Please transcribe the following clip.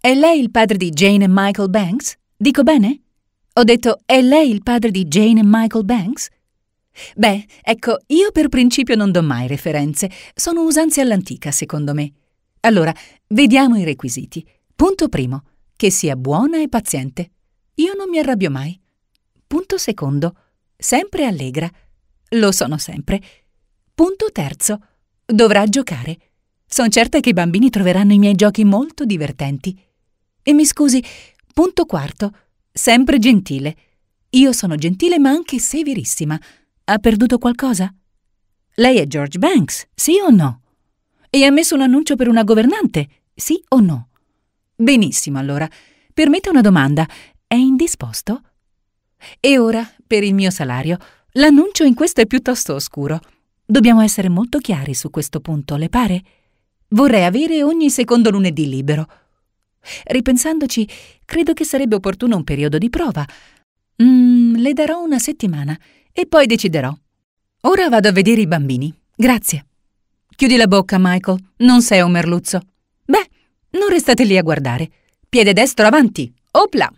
È lei il padre di Jane e Michael Banks? Dico bene? Ho detto è lei il padre di Jane e Michael Banks? Beh, ecco, io per principio non do mai referenze, sono usanze all'antica, secondo me. Allora, vediamo i requisiti. Punto primo, che sia buona e paziente. Io non mi arrabbio mai. Punto secondo, sempre allegra. Lo sono sempre. Punto terzo, dovrà giocare. Sono certa che i bambini troveranno i miei giochi molto divertenti. E mi scusi, punto quarto, sempre gentile. Io sono gentile ma anche severissima. Ha perduto qualcosa? Lei è George Banks, sì o no? E ha messo un annuncio per una governante, sì o no? Benissimo, allora. Permette una domanda. È indisposto? E ora, per il mio salario, l'annuncio in questo è piuttosto oscuro. Dobbiamo essere molto chiari su questo punto, le pare? Vorrei avere ogni secondo lunedì libero. Ripensandoci, credo che sarebbe opportuno un periodo di prova. Mm, le darò una settimana e poi deciderò. Ora vado a vedere i bambini. Grazie. Chiudi la bocca, Michael. Non sei un merluzzo. Beh, non restate lì a guardare. Piede destro avanti. Opla!